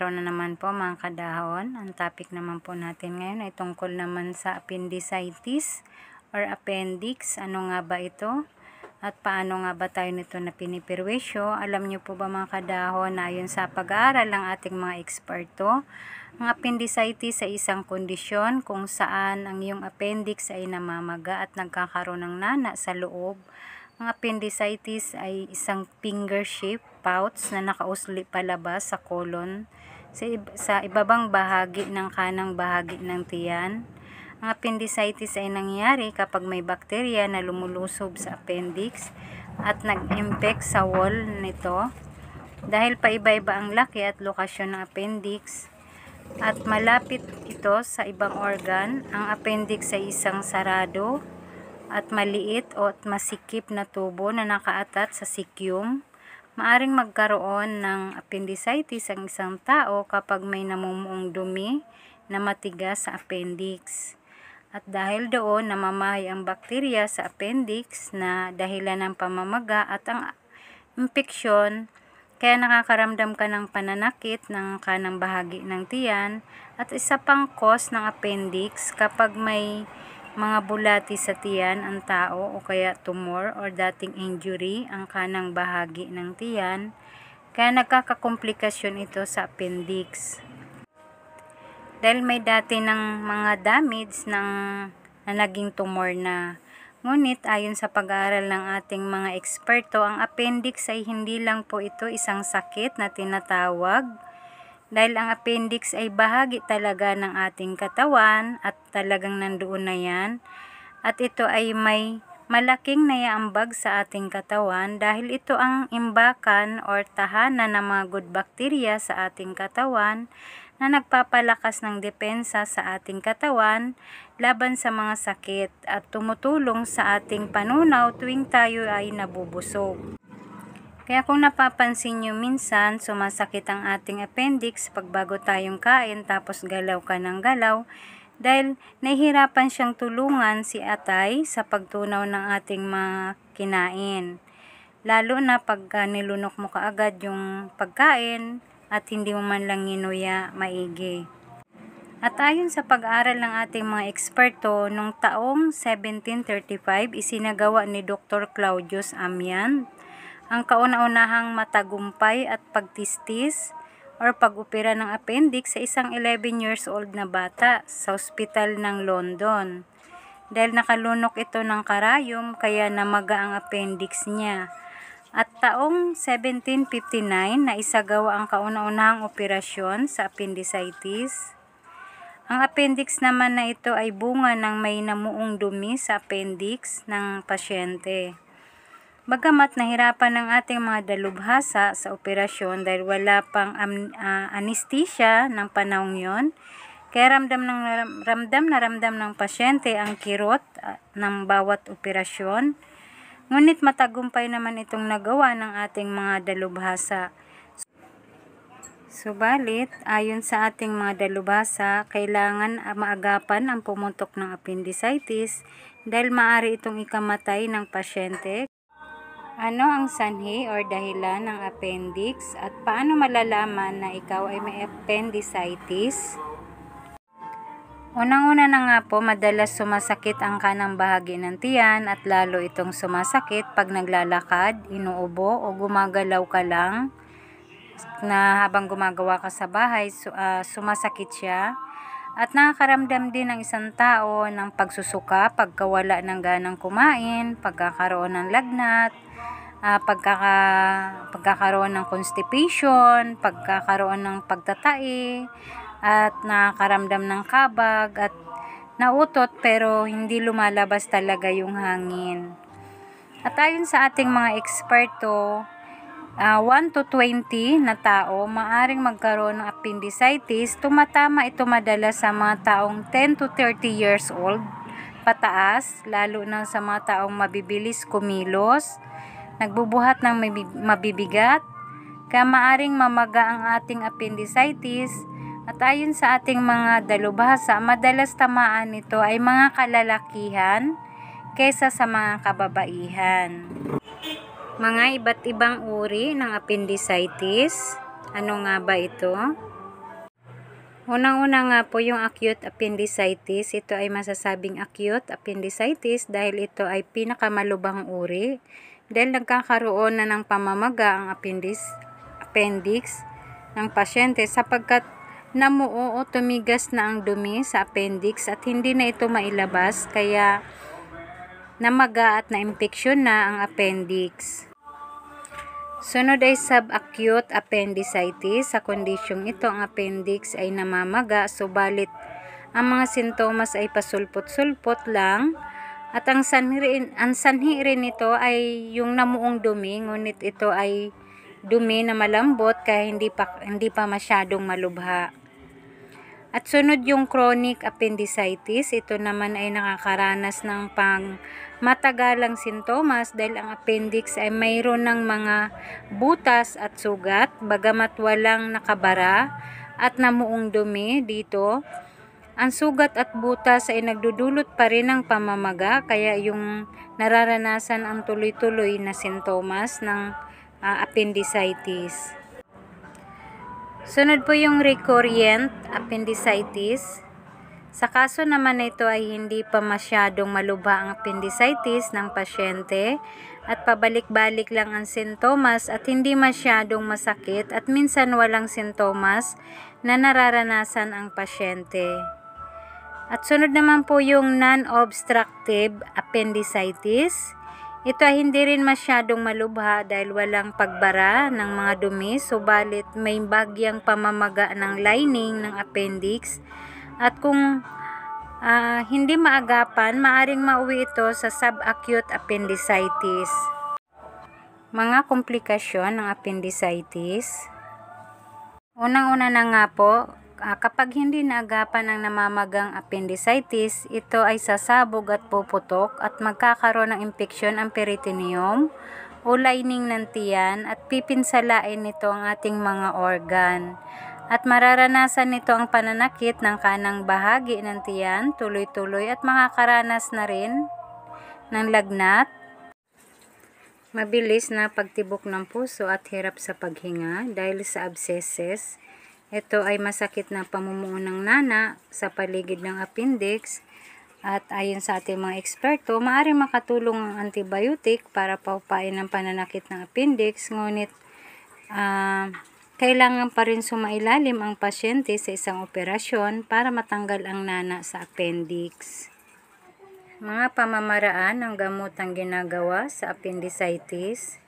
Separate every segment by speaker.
Speaker 1: araw na naman po mga kadahon. Ang topic naman po natin ngayon ay tungkol naman sa appendicitis or appendix. Ano nga ba ito? At paano nga ba tayo nito na pinipirwisyo? Alam niyo po ba mga kadahon na ayon sa pag-aaral ng ating mga eksperto, ang appendicitis ay isang kondisyon kung saan ang iyong appendix ay namamaga at nagkakaroon ng nana sa loob ang appendicitis ay isang finger-shaped pouch na nakausli palabas sa colon sa, iba, sa ibabang bahagi ng kanang bahagi ng tiyan, ang appendicitis ay nangyari kapag may bakterya na lumulusob sa appendix at nag-impact sa wall nito. Dahil paiba-iba ang laki at lokasyon ng appendix at malapit ito sa ibang organ, ang appendix ay isang sarado at maliit o at masikip na tubo na nakaatat sa sikyum Maaring magkaroon ng appendicitis ang isang tao kapag may namumuong dumi na matigas sa appendix. At dahil doon, namamahay ang bakterya sa appendix na dahilan ng pamamaga at ang impeksyon kaya nakakaramdam ka ng pananakit ng kanang bahagi ng tiyan at isa pang cause ng appendix kapag may mga bulati sa tiyan ang tao o kaya tumor or dating injury ang kanang bahagi ng tiyan kaya nagkakakomplikasyon ito sa appendix. Dahil may dati ng mga damage ng na naging tumor na. Ngunit ayon sa pag-aaral ng ating mga eksperto, ang appendix ay hindi lang po ito isang sakit na tinatawag dahil ang appendix ay bahagi talaga ng ating katawan at talagang nandoon na yan. At ito ay may malaking nayaambag sa ating katawan dahil ito ang imbakan or tahanan ng mga good bacteria sa ating katawan na nagpapalakas ng depensa sa ating katawan laban sa mga sakit at tumutulong sa ating panunaw tuwing tayo ay nabubusog. Kaya kung napapansin nyo minsan, sumasakit ang ating appendix pagbago tayong kain tapos galaw ka ng galaw dahil nahihirapan siyang tulungan si atay sa pagtunaw ng ating mga kinain. Lalo na pag ah, nilunok mo kaagad yung pagkain at hindi mo man lang ginuya maigi. At ayon sa pag-aral ng ating mga eksperto, nung taong 1735 isinagawa ni Dr. Claudius Amian ang kauna-unahang matagumpay at pagtistis or pag-opera ng appendix sa isang 11 years old na bata sa ospital ng London. Dahil nakalunok ito ng karayom kaya namaga ang appendix niya. At taong 1759 na isagawa ang kauna-unahang operasyon sa appendicitis. Ang appendix naman na ito ay bunga ng may namuong dumi sa appendix ng pasyente. Bagamat nahirapan ng ating mga dalubhasa sa operasyon dahil wala pang um, uh, anesthesia ng panahong yon, kaya ramdam, ng, ramdam na ramdam ng pasyente ang kirot uh, ng bawat operasyon. Ngunit matagumpay naman itong nagawa ng ating mga dalubhasa. Subalit, ayon sa ating mga dalubhasa, kailangan ah, maagapan ang pumutok ng appendicitis dahil maaari itong ikamatay ng pasyente. Ano ang sanhi or dahilan ng appendix at paano malalaman na ikaw ay may appendicitis? Unang-una na nga po, madalas sumasakit ang kanang bahagi ng tiyan at lalo itong sumasakit pag naglalakad, inuubo o gumagalaw ka lang na habang gumagawa ka sa bahay, uh, sumasakit siya. At nakakaramdam din ng isang tao ng pagsusuka, pagkawala ng ganang kumain, pagkakaroon ng lagnat, uh, pagkaka, pagkakaroon ng constipation, pagkakaroon ng pagtatae, at nakakaramdam ng kabag at nautot pero hindi lumalabas talaga yung hangin. At ayon sa ating mga eksperto, uh, ah, 1 to 20 na tao maaring magkaroon ng appendicitis, tumatama ito madalas sa mga taong 10 to 30 years old pataas, lalo na sa mga taong mabibilis kumilos, nagbubuhat ng mabibigat, kaya maaring mamaga ang ating appendicitis, at ayon sa ating mga dalubhasa, madalas tamaan nito ay mga kalalakihan kaysa sa mga kababaihan. Mga iba't ibang uri ng appendicitis. Ano nga ba ito? Unang-una nga po yung acute appendicitis. Ito ay masasabing acute appendicitis dahil ito ay pinakamalubhang uri. Dahil nagkakaroon na ng pamamaga ang appendix, appendix ng pasyente sapagkat namuo o tumigas na ang dumi sa appendix at hindi na ito mailabas kaya namaga at na naimpeksyon na ang appendix. Sunod ay subacute appendicitis. Sa kondisyong ito, ang appendix ay namamaga subalit ang mga sintomas ay pasulpot-sulpot lang at ang sanhi, ang sanhi rin nito ay yung namuong dumi ngunit ito ay dumi na malambot kaya hindi pa, hindi pa masyadong malubha. At sunod yung chronic appendicitis, ito naman ay nakakaranas ng pang matagalang sintomas dahil ang appendix ay mayroon ng mga butas at sugat bagamat walang nakabara at namuong dumi dito. Ang sugat at butas ay nagdudulot pa rin ng pamamaga kaya yung nararanasan ang tuloy-tuloy na sintomas ng uh, appendicitis. Sunod po yung recurrent appendicitis. Sa kaso naman nito ay hindi pa masyadong malubha ang appendicitis ng pasyente at pabalik-balik lang ang sintomas at hindi masyadong masakit at minsan walang sintomas na nararanasan ang pasyente. At sunod naman po yung non-obstructive appendicitis. Ito ay hindi rin masyadong malubha dahil walang pagbara ng mga dumi subalit may bagyang pamamaga ng lining ng appendix at kung uh, hindi maagapan, maaring mauwi ito sa subacute appendicitis. Mga komplikasyon ng appendicitis. Unang-una na nga po, uh, kapag hindi naagapan ang namamagang appendicitis, ito ay sasabog at puputok at magkakaroon ng impeksyon ang peritoneum o lining ng tiyan at pipinsalain nito ang ating mga organ at mararanasan nito ang pananakit ng kanang bahagi ng tiyan tuloy-tuloy at makakaranas na rin ng lagnat, mabilis na pagtibok ng puso at hirap sa paghinga dahil sa abscesses. Ito ay masakit na pamumuo ng nana sa paligid ng appendix at ayon sa ating mga eksperto, maaaring makatulong ang antibiotic para paupain ang pananakit ng appendix ngunit uh, kailangan pa rin sumailalim ang pasyente sa isang operasyon para matanggal ang nana sa appendix. Mga pamamaraan ng gamot ang ginagawa sa appendicitis.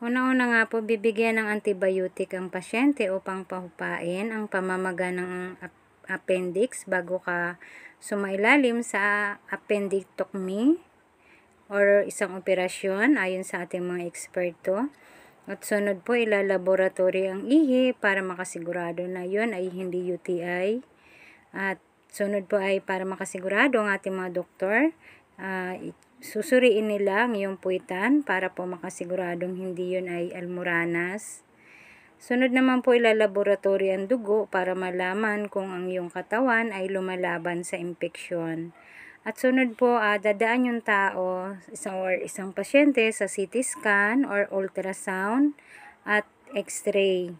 Speaker 1: Una-una nga po, bibigyan ng antibiotic ang pasyente upang pahupain ang pamamaga ng appendix bago ka sumailalim sa appendectomy or isang operasyon ayon sa ating mga eksperto. At sunod po, ilalaboratory ang ihi para makasigurado na yon ay hindi UTI. At sunod po ay para makasigurado ang ating mga doktor, uh, susuriin nila ang iyong puwitan para po makasiguradong hindi yon ay almoranas. Sunod naman po ilalaboratory ang dugo para malaman kung ang iyong katawan ay lumalaban sa impeksyon. At sunod po, uh, dadaan yung tao isang, or isang pasyente sa CT scan or ultrasound at x-ray.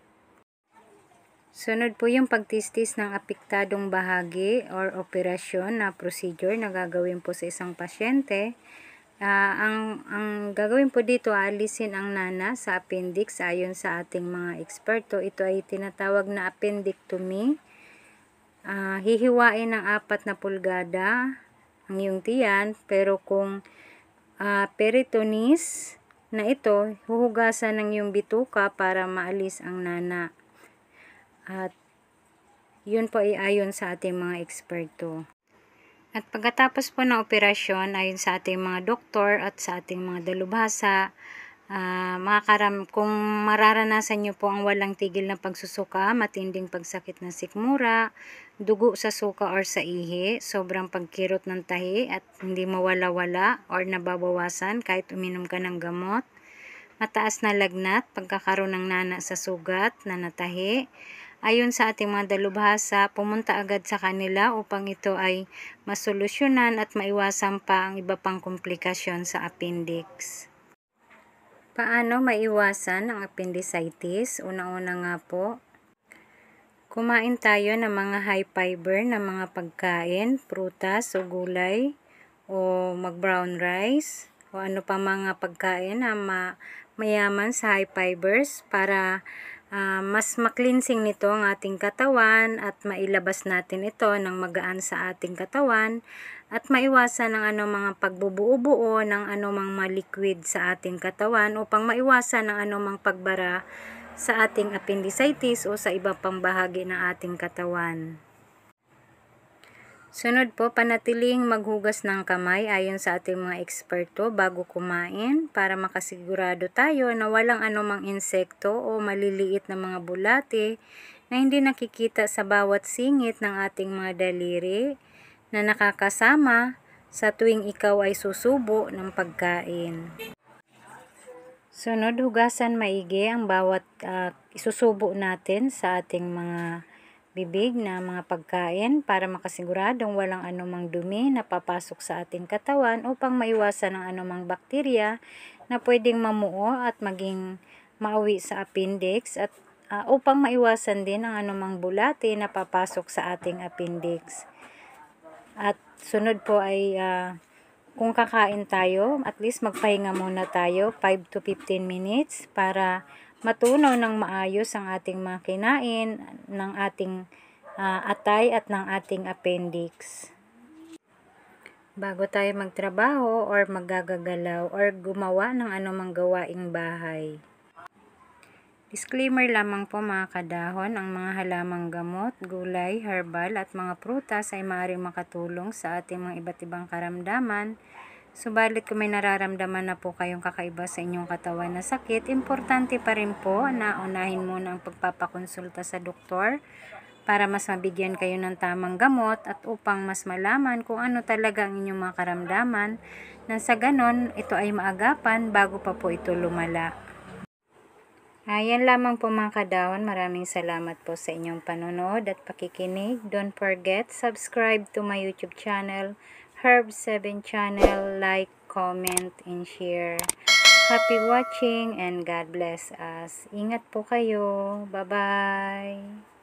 Speaker 1: Sunod po yung pagtistis ng apektadong bahagi or operasyon na procedure na gagawin po sa isang pasyente. Uh, ang, ang gagawin po dito, alisin ang nana sa appendix ayon sa ating mga eksperto. Ito ay tinatawag na appendectomy. Uh, hihiwain ng apat na pulgada ang iyong tiyan. Pero kung uh, peritonis na ito, huhugasan ng iyong bituka para maalis ang nana. At yun po ay ayon sa ating mga eksperto. At pagkatapos po ng operasyon, ayon sa ating mga doktor at sa ating mga dalubhasa, uh, makakaram, kung mararanasan nyo po ang walang tigil na pagsusuka, matinding pagsakit ng sikmura, dugo sa suka or sa ihi, sobrang pagkirot ng tahi at hindi mawala-wala or nababawasan kahit uminom ka ng gamot, mataas na lagnat, pagkakaroon ng nana sa sugat na natahi, Ayon sa ating mga dalubhasa, pumunta agad sa kanila upang ito ay masolusyonan at maiwasan pa ang iba pang komplikasyon sa appendix. Paano maiwasan ang appendicitis? Una-una nga po, Kumain tayo ng mga high fiber na mga pagkain, prutas o gulay o mag brown rice o ano pa mga pagkain na ma mayaman sa high fibers para uh, mas maklinsing nito ang ating katawan at mailabas natin ito ng magaan sa ating katawan at maiwasan ang mga pagbubuo-buo ng anumang maliquid sa ating katawan upang maiwasan ang anumang pagbara sa ating appendicitis o sa iba pang bahagi ng ating katawan. Sunod po, panatiling maghugas ng kamay ayon sa ating mga eksperto bago kumain para makasigurado tayo na walang anumang insekto o maliliit na mga bulate na hindi nakikita sa bawat singit ng ating mga daliri na nakakasama sa tuwing ikaw ay susubo ng pagkain. Sunod, hugasan maigi ang bawat uh, isusubo natin sa ating mga bibig na mga pagkain para makasiguradong walang anumang dumi na papasok sa ating katawan upang maiwasan ang anumang bakterya na pwedeng mamuo at maging maawi sa appendix at uh, upang maiwasan din ang anumang bulate na papasok sa ating appendix. At sunod po ay uh, kung kakain tayo, at least magpahinga muna tayo 5 to 15 minutes para matunaw ng maayos ang ating mga kinain, ng ating uh, atay at ng ating appendix. Bago tayo magtrabaho or magagagalaw or gumawa ng anumang gawaing bahay. Disclaimer lamang po mga kadahon, ang mga halamang gamot, gulay, herbal at mga prutas ay maaaring makatulong sa ating mga iba't ibang karamdaman. Subalit kung may nararamdaman na po kayong kakaiba sa inyong katawan na sakit, importante pa rin po na unahin muna ang pagpapakonsulta sa doktor para mas mabigyan kayo ng tamang gamot at upang mas malaman kung ano talaga ang inyong mga karamdaman nang sa ganon ito ay maagapan bago pa po ito lumala. Ayan lamang po mga kadawan. Maraming salamat po sa inyong panonood at pakikinig. Don't forget, subscribe to my YouTube channel, Herb7 channel, like, comment, and share. Happy watching and God bless us. Ingat po kayo. Bye-bye.